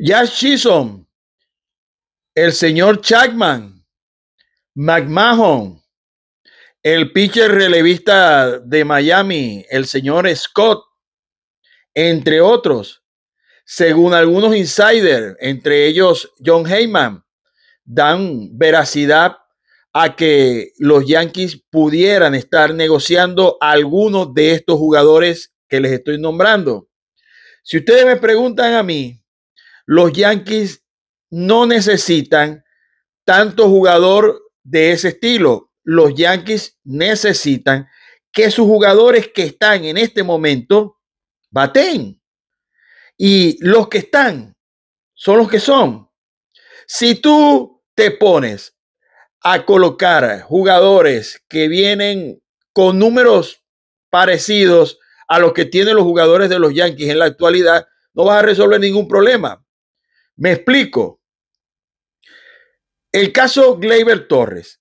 Yash Chisholm, el señor Chapman, McMahon, el pitcher relevista de Miami, el señor Scott, entre otros, según algunos insiders, entre ellos John Heyman, dan veracidad a que los Yankees pudieran estar negociando a algunos de estos jugadores que les estoy nombrando. Si ustedes me preguntan a mí, los Yankees no necesitan tanto jugador de ese estilo. Los Yankees necesitan que sus jugadores que están en este momento baten. Y los que están son los que son. Si tú te pones a colocar jugadores que vienen con números parecidos a los que tienen los jugadores de los Yankees en la actualidad, no vas a resolver ningún problema. Me explico. El caso Gleyber Torres.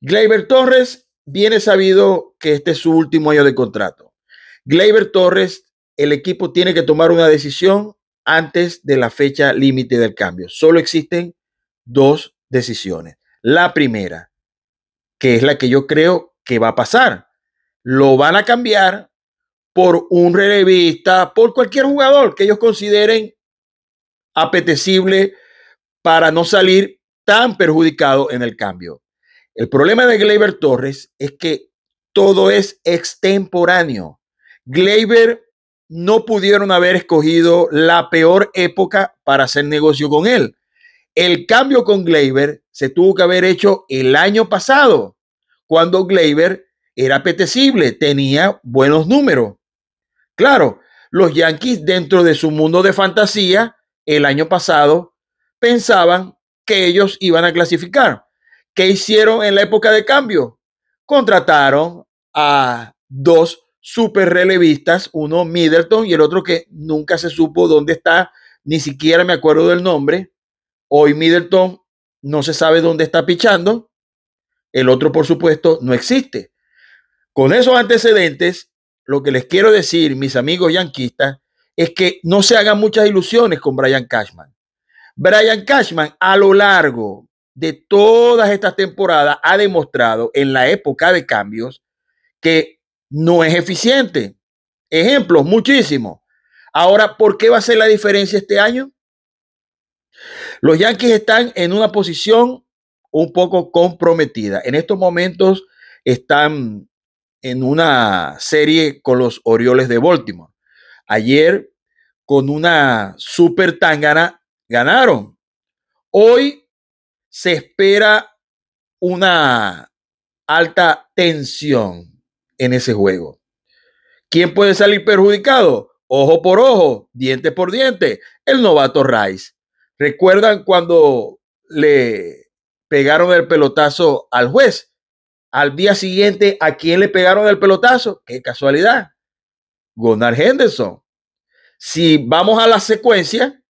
Gleyber Torres viene sabido que este es su último año de contrato. Gleyber Torres, el equipo tiene que tomar una decisión antes de la fecha límite del cambio. Solo existen dos decisiones. La primera, que es la que yo creo que va a pasar. Lo van a cambiar por un relevista, por cualquier jugador que ellos consideren apetecible para no salir tan perjudicado en el cambio. El problema de Gleyber Torres es que todo es extemporáneo. Gleyber no pudieron haber escogido la peor época para hacer negocio con él. El cambio con Gleyber se tuvo que haber hecho el año pasado, cuando Gleyber era apetecible, tenía buenos números. Claro, los Yankees dentro de su mundo de fantasía el año pasado pensaban que ellos iban a clasificar. ¿Qué hicieron en la época de cambio? Contrataron a dos super relevistas, uno Middleton y el otro que nunca se supo dónde está, ni siquiera me acuerdo del nombre. Hoy Middleton no se sabe dónde está pichando. El otro, por supuesto, no existe. Con esos antecedentes, lo que les quiero decir, mis amigos yanquistas, es que no se hagan muchas ilusiones con Brian Cashman. Brian Cashman a lo largo de todas estas temporadas ha demostrado en la época de cambios que no es eficiente. Ejemplos, muchísimos. Ahora, ¿por qué va a ser la diferencia este año? Los Yankees están en una posición un poco comprometida. En estos momentos están en una serie con los Orioles de Baltimore. Ayer con una super tangana ganaron. Hoy se espera una alta tensión en ese juego. ¿Quién puede salir perjudicado? Ojo por ojo, diente por diente. El novato Rice. ¿Recuerdan cuando le pegaron el pelotazo al juez? Al día siguiente, ¿a quién le pegaron el pelotazo? ¡Qué casualidad! Gonar Henderson si vamos a la secuencia,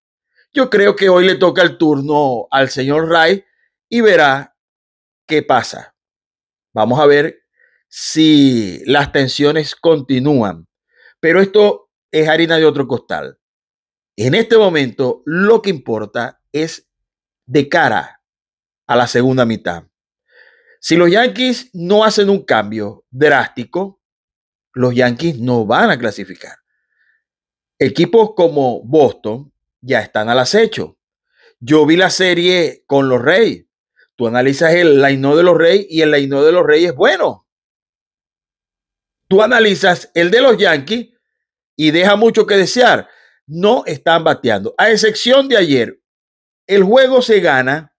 yo creo que hoy le toca el turno al señor Ray y verá qué pasa. Vamos a ver si las tensiones continúan. Pero esto es harina de otro costal. En este momento lo que importa es de cara a la segunda mitad. Si los Yankees no hacen un cambio drástico, los Yankees no van a clasificar. Equipos como Boston ya están al acecho. Yo vi la serie con los Reyes. Tú analizas el line de los Reyes y el line de los Reyes es bueno. Tú analizas el de los Yankees y deja mucho que desear. No están bateando. A excepción de ayer, el juego se gana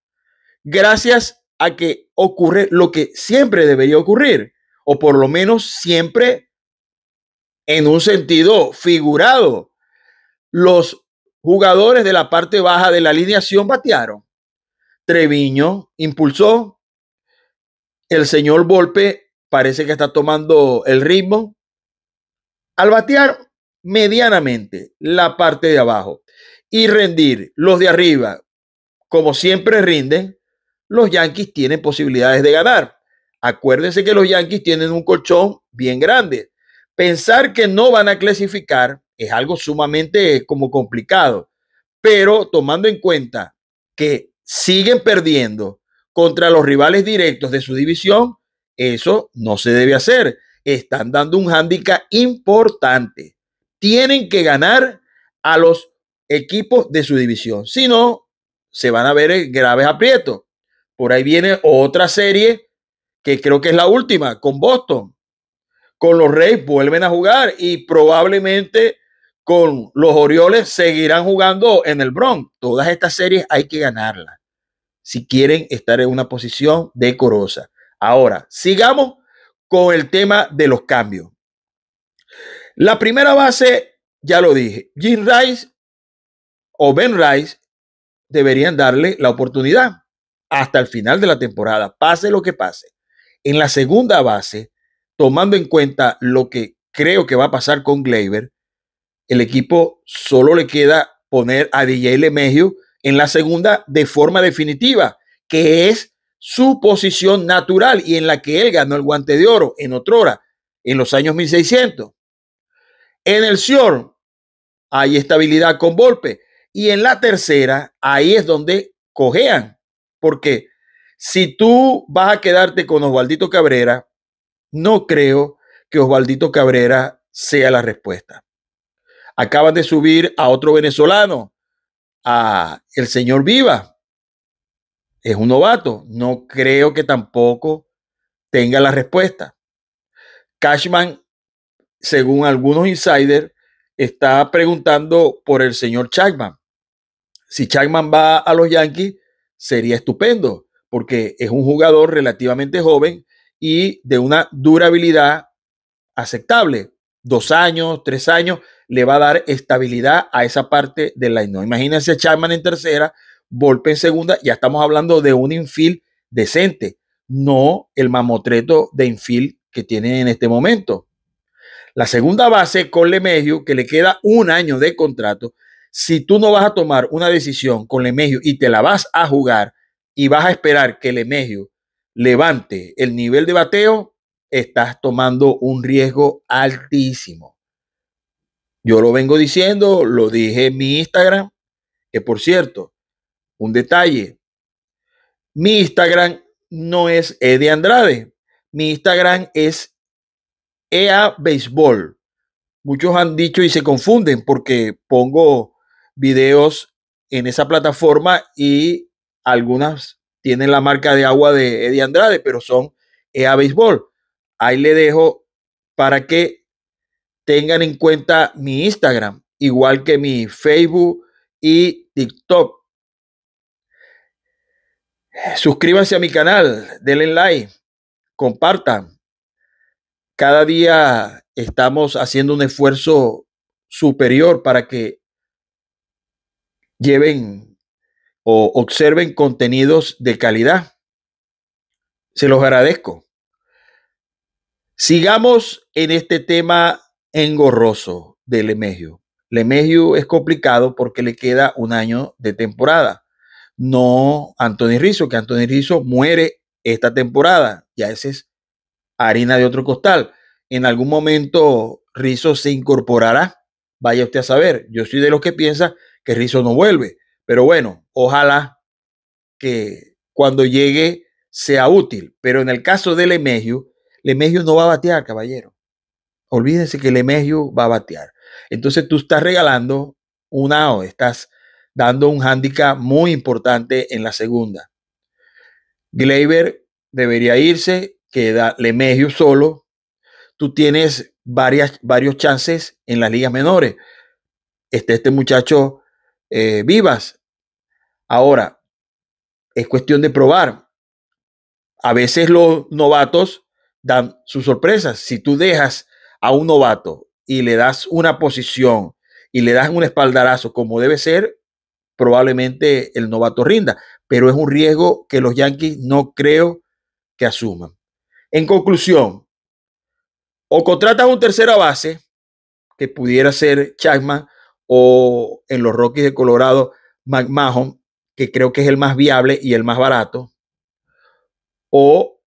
gracias a que ocurre lo que siempre debería ocurrir, o por lo menos siempre en un sentido figurado los jugadores de la parte baja de la alineación batearon. Treviño impulsó. El señor Volpe parece que está tomando el ritmo. Al batear medianamente la parte de abajo y rendir los de arriba, como siempre rinden, los Yankees tienen posibilidades de ganar. Acuérdense que los Yankees tienen un colchón bien grande. Pensar que no van a clasificar es algo sumamente eh, como complicado. Pero tomando en cuenta que siguen perdiendo contra los rivales directos de su división, eso no se debe hacer. Están dando un hándicap importante. Tienen que ganar a los equipos de su división. Si no, se van a ver eh, graves aprietos. Por ahí viene otra serie que creo que es la última con Boston. Con los Reyes vuelven a jugar y probablemente con los Orioles seguirán jugando en el Bronx. Todas estas series hay que ganarlas si quieren estar en una posición decorosa. Ahora, sigamos con el tema de los cambios. La primera base, ya lo dije, Jim Rice o Ben Rice deberían darle la oportunidad hasta el final de la temporada, pase lo que pase. En la segunda base, tomando en cuenta lo que creo que va a pasar con Gleyber, el equipo solo le queda poner a DJ Lemegio en la segunda de forma definitiva, que es su posición natural y en la que él ganó el guante de oro en otrora, en los años 1600. En el SIOR hay estabilidad con golpe. Y en la tercera, ahí es donde cojean. Porque si tú vas a quedarte con Osvaldito Cabrera, no creo que Osvaldito Cabrera sea la respuesta. Acaban de subir a otro venezolano, a el señor Viva. Es un novato. No creo que tampoco tenga la respuesta. Cashman, según algunos insiders, está preguntando por el señor Chapman. Si Chapman va a los Yankees, sería estupendo, porque es un jugador relativamente joven y de una durabilidad aceptable. Dos años, tres años, le va a dar estabilidad a esa parte de la No, imagínense Chapman en tercera, Volpe en segunda, ya estamos hablando de un infield decente, no el mamotreto de infield que tiene en este momento. La segunda base con Lemegio, que le queda un año de contrato, si tú no vas a tomar una decisión con Lemegio y te la vas a jugar y vas a esperar que Lemegio levante el nivel de bateo, estás tomando un riesgo altísimo. Yo lo vengo diciendo, lo dije en mi Instagram, que por cierto, un detalle, mi Instagram no es Edi Andrade, mi Instagram es EA Baseball. Muchos han dicho y se confunden porque pongo videos en esa plataforma y algunas tienen la marca de agua de Eddie Andrade, pero son EA Baseball. Ahí le dejo para que tengan en cuenta mi Instagram, igual que mi Facebook y TikTok. Suscríbanse a mi canal, denle like, compartan. Cada día estamos haciendo un esfuerzo superior para que lleven o observen contenidos de calidad. Se los agradezco. Sigamos en este tema engorroso de Lemegio. Lemegio es complicado porque le queda un año de temporada. No Antonio Rizzo, que Antonio Rizzo muere esta temporada. Ya ese es harina de otro costal. En algún momento Rizzo se incorporará. Vaya usted a saber. Yo soy de los que piensa que Rizzo no vuelve. Pero bueno, ojalá que cuando llegue sea útil. Pero en el caso de Lemegio, Lemegio no va a batear, caballero. Olvídense que Lemegio va a batear. Entonces tú estás regalando una o estás dando un hándicap muy importante en la segunda. Gleyber debería irse, queda Lemegio solo. Tú tienes varias, varios chances en las ligas menores. Este, este muchacho eh, Vivas. Ahora, es cuestión de probar. A veces los novatos dan sus sorpresas. Si tú dejas a un novato y le das una posición y le das un espaldarazo como debe ser, probablemente el novato rinda, pero es un riesgo que los Yankees no creo que asuman. En conclusión, o contratas un tercera base, que pudiera ser Chapman, o en los Rockies de Colorado, McMahon, que creo que es el más viable y el más barato, o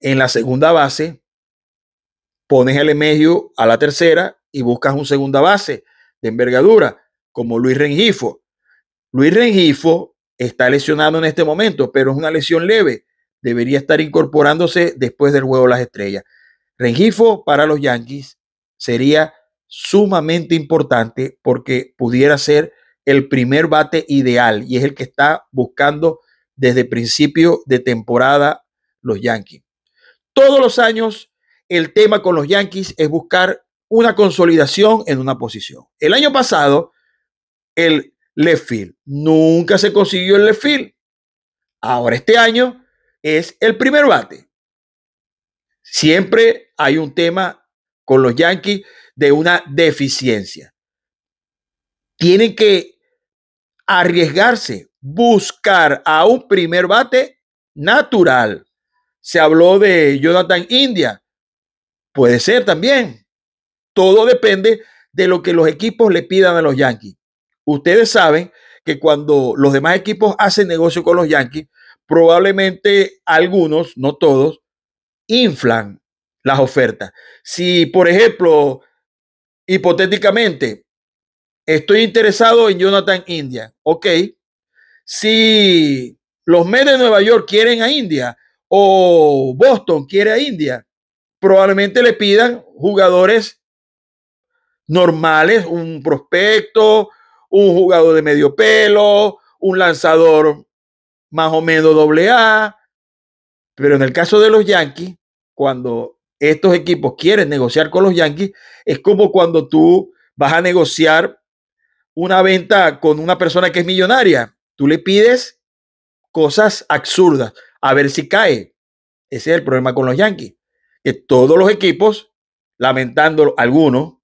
en la segunda base, pones el medio a la tercera y buscas un segunda base de envergadura, como Luis Rengifo. Luis Rengifo está lesionado en este momento, pero es una lesión leve. Debería estar incorporándose después del juego de las estrellas. Rengifo para los Yankees sería sumamente importante porque pudiera ser el primer bate ideal y es el que está buscando desde principio de temporada los Yankees. Todos los años el tema con los Yankees es buscar una consolidación en una posición. El año pasado, el left field nunca se consiguió el left field. Ahora este año es el primer bate. Siempre hay un tema con los Yankees de una deficiencia. Tienen que arriesgarse, buscar a un primer bate natural. Se habló de Jonathan India, Puede ser también. Todo depende de lo que los equipos le pidan a los Yankees. Ustedes saben que cuando los demás equipos hacen negocio con los Yankees, probablemente algunos, no todos, inflan las ofertas. Si, por ejemplo, hipotéticamente, estoy interesado en Jonathan India, ok. Si los Mets de Nueva York quieren a India o Boston quiere a India, probablemente le pidan jugadores normales, un prospecto, un jugador de medio pelo, un lanzador más o menos doble A. Pero en el caso de los Yankees, cuando estos equipos quieren negociar con los Yankees, es como cuando tú vas a negociar una venta con una persona que es millonaria. Tú le pides cosas absurdas a ver si cae. Ese es el problema con los Yankees que todos los equipos, lamentando algunos,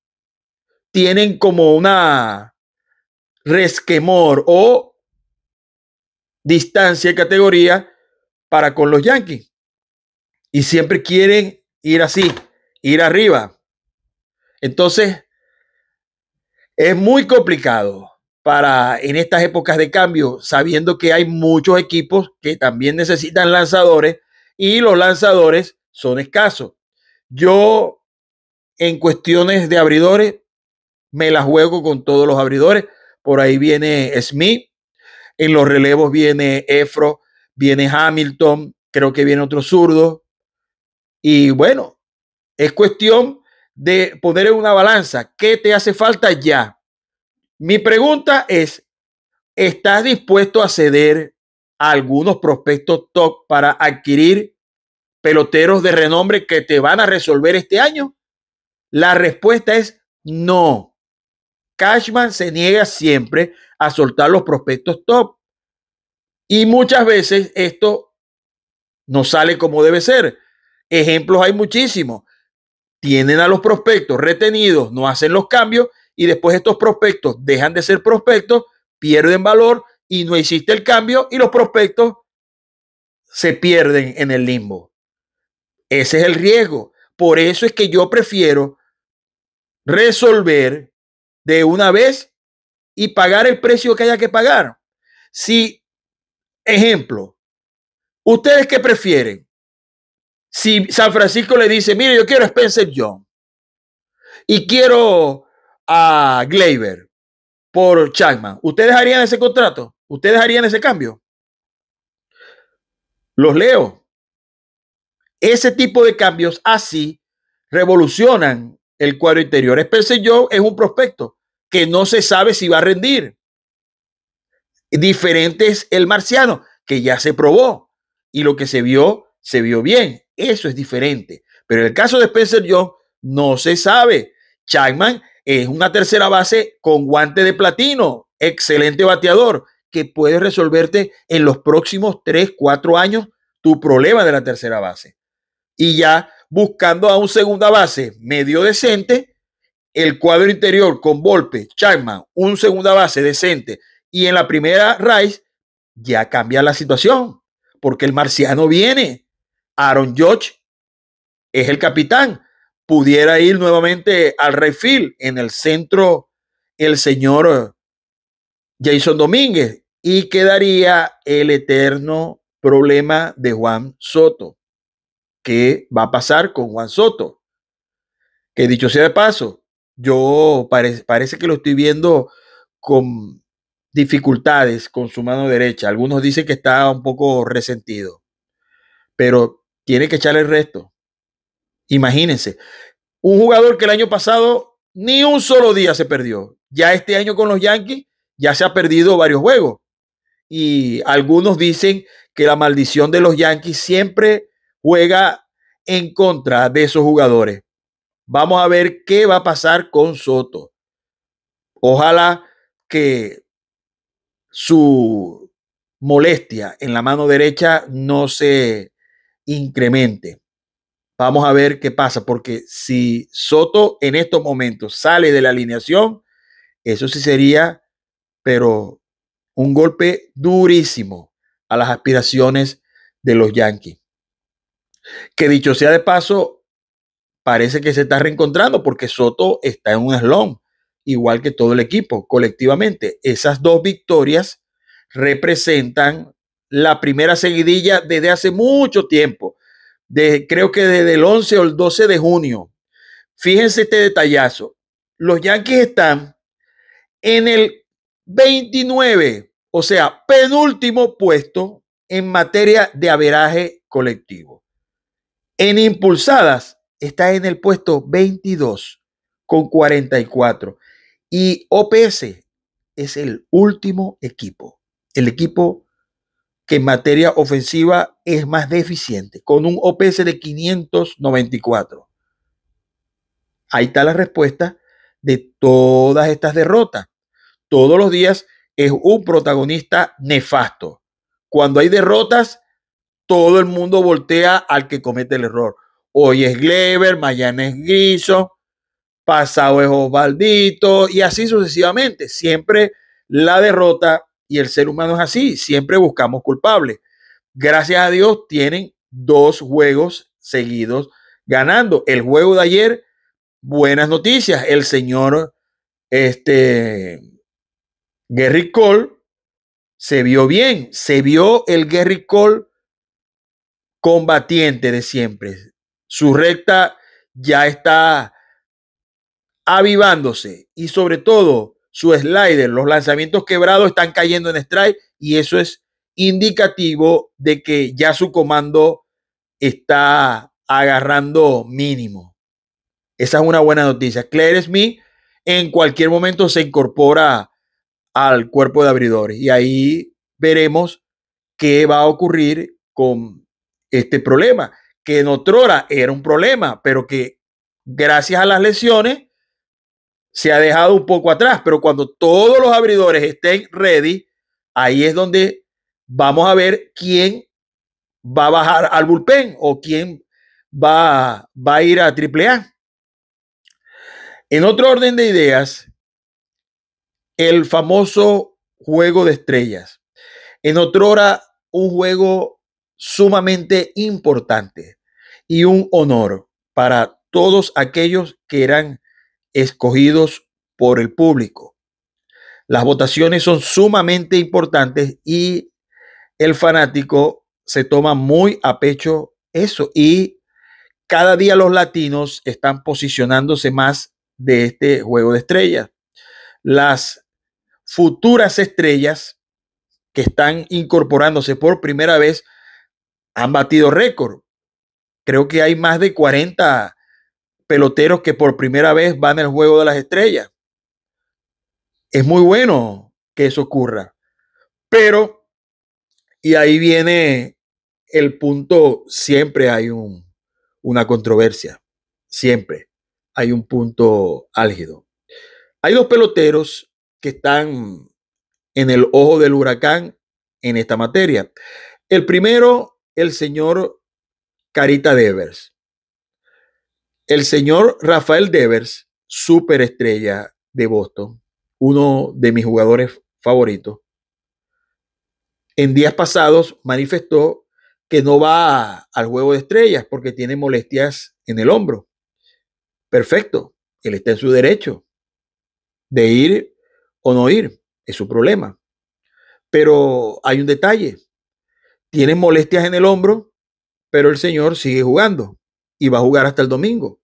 tienen como una resquemor o distancia de categoría para con los Yankees. Y siempre quieren ir así, ir arriba. Entonces, es muy complicado para en estas épocas de cambio, sabiendo que hay muchos equipos que también necesitan lanzadores y los lanzadores son escasos. Yo, en cuestiones de abridores, me la juego con todos los abridores. Por ahí viene Smith, en los relevos viene Efro, viene Hamilton, creo que viene otro zurdo. Y bueno, es cuestión de poner en una balanza qué te hace falta ya. Mi pregunta es, ¿estás dispuesto a ceder algunos prospectos top para adquirir peloteros de renombre que te van a resolver este año? La respuesta es no. Cashman se niega siempre a soltar los prospectos top. Y muchas veces esto no sale como debe ser. Ejemplos hay muchísimos. Tienen a los prospectos retenidos, no hacen los cambios y después estos prospectos dejan de ser prospectos, pierden valor y no existe el cambio y los prospectos se pierden en el limbo. Ese es el riesgo. Por eso es que yo prefiero resolver de una vez y pagar el precio que haya que pagar. Si, ejemplo, ¿ustedes qué prefieren? Si San Francisco le dice, mire, yo quiero a Spencer John y quiero a Gleyber por Chapman, ¿ustedes harían ese contrato? ¿Ustedes harían ese cambio? Los leo. Ese tipo de cambios así revolucionan el cuadro interior. Spencer Young es un prospecto que no se sabe si va a rendir. Diferente es el marciano, que ya se probó y lo que se vio, se vio bien. Eso es diferente. Pero en el caso de Spencer Young no se sabe. Chapman es una tercera base con guante de platino, excelente bateador, que puede resolverte en los próximos 3, 4 años tu problema de la tercera base y ya buscando a un segunda base medio decente, el cuadro interior con Volpe, Chapman, un segunda base decente y en la primera Rice, ya cambia la situación porque el marciano viene. Aaron George es el capitán. Pudiera ir nuevamente al refil en el centro el señor eh, Jason Domínguez y quedaría el eterno problema de Juan Soto qué va a pasar con Juan Soto. Que dicho sea de paso, yo parece que lo estoy viendo con dificultades con su mano derecha. Algunos dicen que está un poco resentido, pero tiene que echarle el resto. Imagínense, un jugador que el año pasado ni un solo día se perdió. Ya este año con los Yankees ya se ha perdido varios juegos. Y algunos dicen que la maldición de los Yankees siempre juega en contra de esos jugadores. Vamos a ver qué va a pasar con Soto. Ojalá que su molestia en la mano derecha no se incremente. Vamos a ver qué pasa, porque si Soto en estos momentos sale de la alineación, eso sí sería, pero un golpe durísimo a las aspiraciones de los Yankees. Que dicho sea de paso, parece que se está reencontrando porque Soto está en un slump, igual que todo el equipo, colectivamente. Esas dos victorias representan la primera seguidilla desde hace mucho tiempo, creo que desde el 11 o el 12 de junio. Fíjense este detallazo. Los Yankees están en el 29, o sea, penúltimo puesto en materia de averaje colectivo. En impulsadas está en el puesto 22 con 44. Y OPS es el último equipo, el equipo que en materia ofensiva es más deficiente, con un OPS de 594. Ahí está la respuesta de todas estas derrotas. Todos los días es un protagonista nefasto. Cuando hay derrotas, todo el mundo voltea al que comete el error. Hoy es Gleber, mañana es Griso, pasado es Osvaldito y así sucesivamente. Siempre la derrota y el ser humano es así, siempre buscamos culpables. Gracias a Dios tienen dos juegos seguidos ganando. El juego de ayer, buenas noticias, el señor este Gary Cole se vio bien, se vio el Gary Cole combatiente de siempre. Su recta ya está avivándose y sobre todo su slider, los lanzamientos quebrados están cayendo en strike y eso es indicativo de que ya su comando está agarrando mínimo. Esa es una buena noticia. Claire Smith en cualquier momento se incorpora al cuerpo de abridores y ahí veremos qué va a ocurrir con este problema, que en otrora era un problema, pero que gracias a las lesiones se ha dejado un poco atrás, pero cuando todos los abridores estén ready, ahí es donde vamos a ver quién va a bajar al bullpen o quién va, va a ir a A. En otro orden de ideas, el famoso juego de estrellas. En otra hora, un juego sumamente importante y un honor para todos aquellos que eran escogidos por el público. Las votaciones son sumamente importantes y el fanático se toma muy a pecho eso y cada día los latinos están posicionándose más de este juego de estrellas. Las futuras estrellas que están incorporándose por primera vez han batido récord. Creo que hay más de 40 peloteros que por primera vez van al juego de las estrellas. Es muy bueno que eso ocurra. Pero, y ahí viene el punto, siempre hay un, una controversia, siempre hay un punto álgido. Hay dos peloteros que están en el ojo del huracán en esta materia. El primero el señor Carita Devers. El señor Rafael Devers, superestrella de Boston, uno de mis jugadores favoritos, en días pasados manifestó que no va al juego de estrellas porque tiene molestias en el hombro. Perfecto, él está en su derecho de ir o no ir, es su problema. Pero hay un detalle, tiene molestias en el hombro, pero el señor sigue jugando y va a jugar hasta el domingo.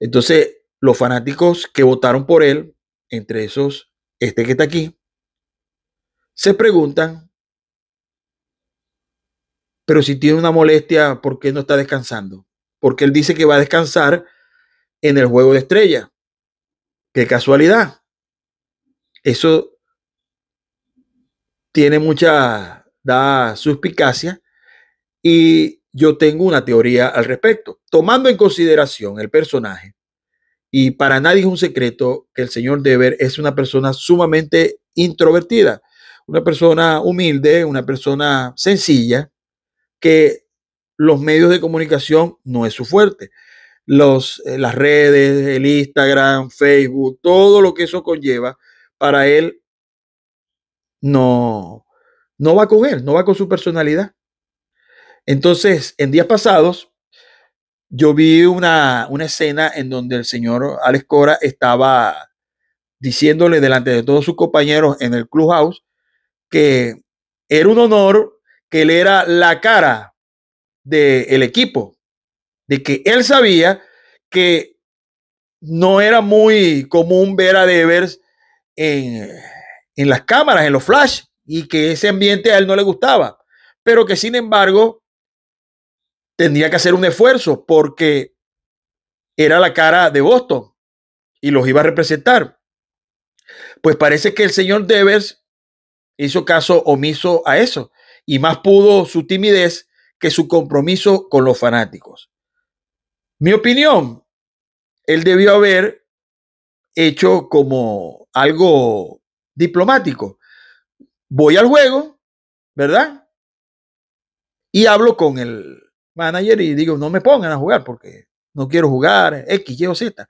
Entonces, los fanáticos que votaron por él, entre esos este que está aquí, se preguntan, pero si tiene una molestia, ¿por qué no está descansando? Porque él dice que va a descansar en el juego de estrella. Qué casualidad. Eso tiene mucha da suspicacia y yo tengo una teoría al respecto. Tomando en consideración el personaje, y para nadie es un secreto que el señor Dever es una persona sumamente introvertida, una persona humilde, una persona sencilla, que los medios de comunicación no es su fuerte. Los, eh, las redes, el Instagram, Facebook, todo lo que eso conlleva, para él no, no va con él, no va con su personalidad. Entonces, en días pasados, yo vi una, escena en donde el señor Alex Cora estaba diciéndole delante de todos sus compañeros en el clubhouse que era un honor que él era la cara del equipo, de que él sabía que no era muy común ver a Devers en, en las cámaras, en los flash, y que ese ambiente a él no le gustaba, pero que sin embargo tendría que hacer un esfuerzo porque era la cara de Boston y los iba a representar. Pues parece que el señor Devers hizo caso omiso a eso y más pudo su timidez que su compromiso con los fanáticos. Mi opinión, él debió haber hecho como algo diplomático voy al juego, ¿verdad? Y hablo con el manager y digo, no me pongan a jugar porque no quiero jugar, X, Y o Z.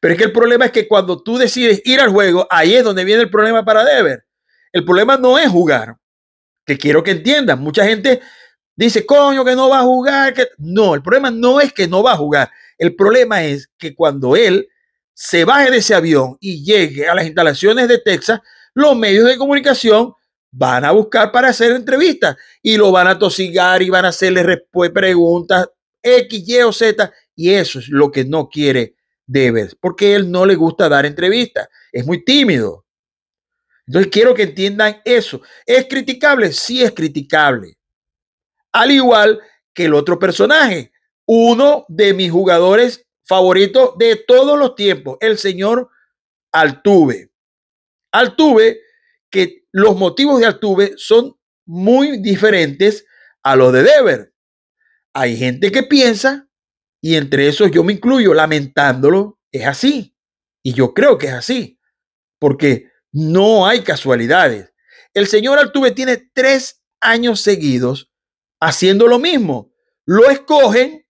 Pero es que el problema es que cuando tú decides ir al juego, ahí es donde viene el problema para Dever. El problema no es jugar, que quiero que entiendan. Mucha gente dice, coño, que no va a jugar. No, el problema no es que no va a jugar. El problema es que cuando él se baje de ese avión y llegue a las instalaciones de Texas, los medios de comunicación van a buscar para hacer entrevistas y lo van a tosigar y van a hacerle preguntas X, Y o Z. Y eso es lo que no quiere Devers, porque él no le gusta dar entrevistas, es muy tímido. Entonces quiero que entiendan eso. ¿Es criticable? Sí es criticable. Al igual que el otro personaje, uno de mis jugadores favoritos de todos los tiempos, el señor Altuve. Altuve, que los motivos de Altuve son muy diferentes a los de Dever. Hay gente que piensa, y entre esos yo me incluyo, lamentándolo, es así. Y yo creo que es así, porque no hay casualidades. El señor Altuve tiene tres años seguidos haciendo lo mismo. Lo escogen,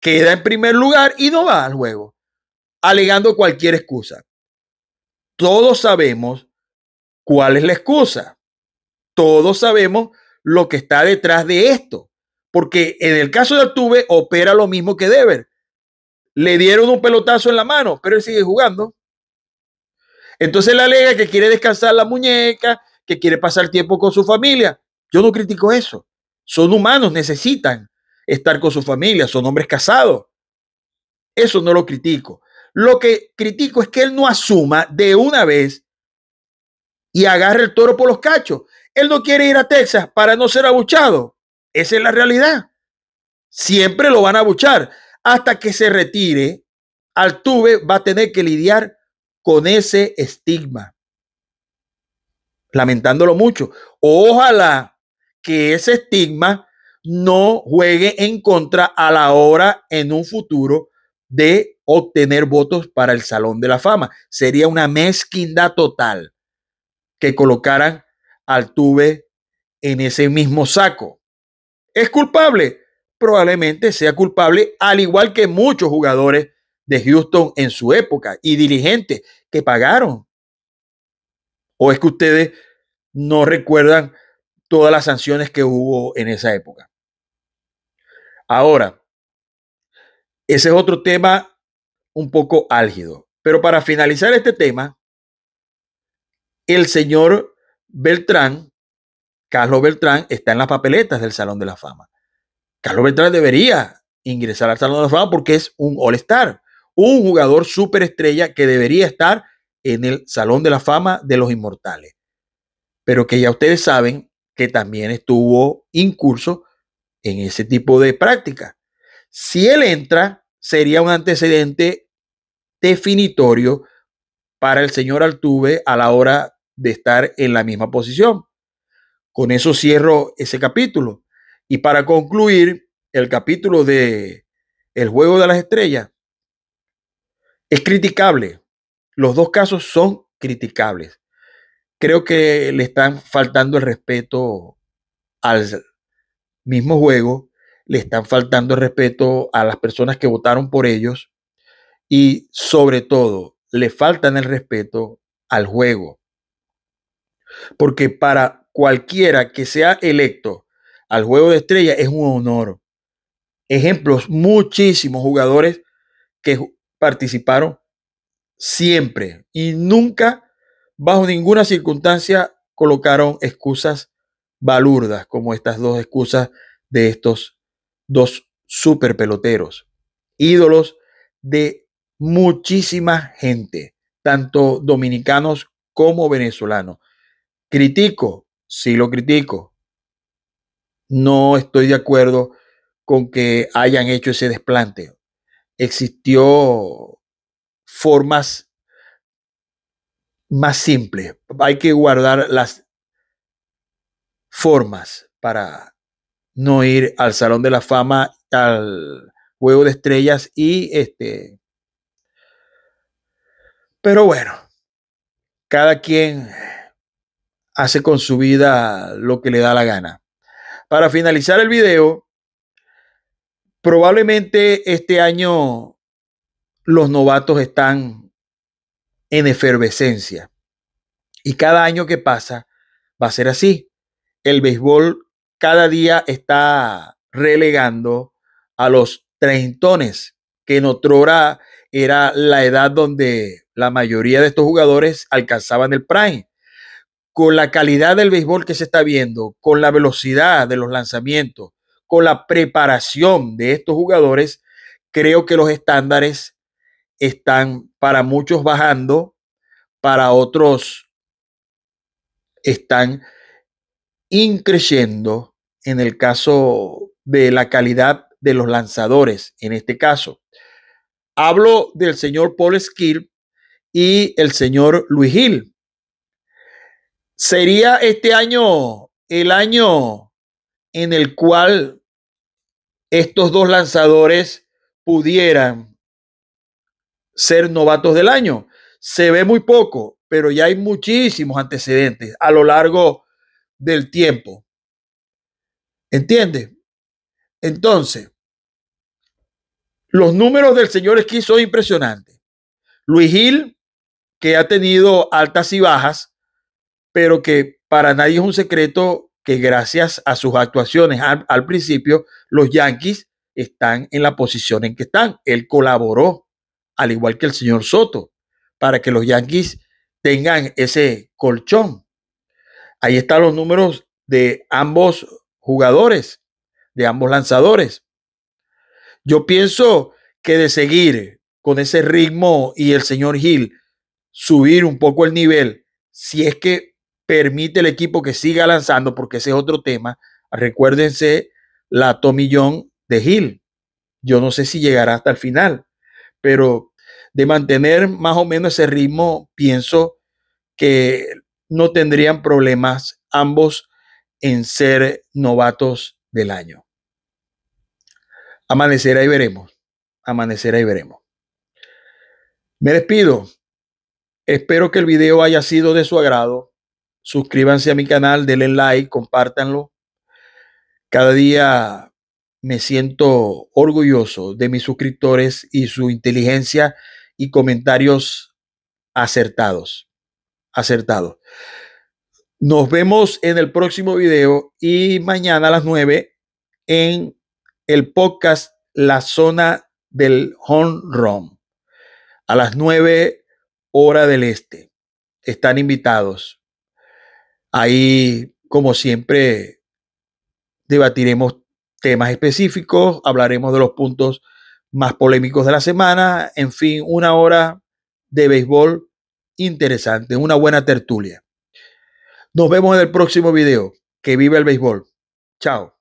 queda en primer lugar y no va al juego, alegando cualquier excusa. Todos sabemos ¿Cuál es la excusa? Todos sabemos lo que está detrás de esto, porque en el caso de Altuve opera lo mismo que Deber. Le dieron un pelotazo en la mano, pero él sigue jugando. Entonces le alega que quiere descansar la muñeca, que quiere pasar tiempo con su familia. Yo no critico eso. Son humanos, necesitan estar con su familia, son hombres casados. Eso no lo critico. Lo que critico es que él no asuma de una vez y agarra el toro por los cachos. Él no quiere ir a Texas para no ser abuchado. Esa es la realidad. Siempre lo van a abuchar. Hasta que se retire, Altuve va a tener que lidiar con ese estigma. Lamentándolo mucho. Ojalá que ese estigma no juegue en contra a la hora en un futuro de obtener votos para el Salón de la Fama. Sería una mezquindad total que colocaran al Tuve en ese mismo saco. ¿Es culpable? Probablemente sea culpable, al igual que muchos jugadores de Houston en su época y dirigentes que pagaron. ¿O es que ustedes no recuerdan todas las sanciones que hubo en esa época? Ahora, ese es otro tema un poco álgido. Pero para finalizar este tema, el señor Beltrán, Carlos Beltrán, está en las papeletas del Salón de la Fama. Carlos Beltrán debería ingresar al Salón de la Fama porque es un All-Star, un jugador superestrella que debería estar en el Salón de la Fama de los Inmortales. Pero que ya ustedes saben que también estuvo incurso en ese tipo de práctica. Si él entra, sería un antecedente definitorio para el señor Altuve a la hora de estar en la misma posición. Con eso cierro ese capítulo. Y para concluir el capítulo de El juego de las estrellas, es criticable. Los dos casos son criticables. Creo que le están faltando el respeto al mismo juego, le están faltando el respeto a las personas que votaron por ellos y sobre todo le faltan el respeto al juego porque para cualquiera que sea electo al juego de estrella es un honor. Ejemplos, muchísimos jugadores que participaron siempre y nunca, bajo ninguna circunstancia, colocaron excusas balurdas como estas dos excusas de estos dos super peloteros, ídolos de muchísima gente, tanto dominicanos como venezolanos. Critico, sí lo critico. No estoy de acuerdo con que hayan hecho ese desplante. Existió formas más simples. Hay que guardar las formas para no ir al Salón de la Fama, al Juego de Estrellas y este... Pero bueno, cada quien hace con su vida lo que le da la gana. Para finalizar el video, probablemente este año los novatos están en efervescencia. Y cada año que pasa va a ser así. El béisbol cada día está relegando a los treintones, que en otrora era la edad donde la mayoría de estos jugadores alcanzaban el prime con la calidad del béisbol que se está viendo, con la velocidad de los lanzamientos, con la preparación de estos jugadores, creo que los estándares están para muchos bajando, para otros están increciendo en el caso de la calidad de los lanzadores, en este caso. Hablo del señor Paul Skill y el señor Luis Gil, sería este año el año en el cual estos dos lanzadores pudieran ser novatos del año. Se ve muy poco, pero ya hay muchísimos antecedentes a lo largo del tiempo. ¿Entiende? Entonces, los números del señor Esquí son impresionantes. Luis Gil, que ha tenido altas y bajas, pero que para nadie es un secreto que gracias a sus actuaciones al, principio, los Yankees están en la posición en que están. Él colaboró, al igual que el señor Soto, para que los Yankees tengan ese colchón. Ahí están los números de ambos jugadores, de ambos lanzadores. Yo pienso que de seguir con ese ritmo y el señor Gil subir un poco el nivel, si es que permite el equipo que siga lanzando, porque ese es otro tema. Recuérdense la tomillón de Hill. Yo no sé si llegará hasta el final, pero de mantener más o menos ese ritmo, pienso que no tendrían problemas ambos en ser novatos del año. Amanecerá y veremos. Amanecerá y veremos. Me despido. Espero que el video haya sido de su agrado. Suscríbanse a mi canal, denle like, compártanlo. Cada día me siento orgulloso de mis suscriptores y su inteligencia y comentarios acertados. Acertados. Nos vemos en el próximo video y mañana a las 9 en el podcast La Zona del Home Run. A las 9 hora del este. Están invitados. Ahí, como siempre, debatiremos temas específicos, hablaremos de los puntos más polémicos de la semana, en fin, una hora de béisbol interesante, una buena tertulia. Nos vemos en el próximo video. Que viva el béisbol. Chao.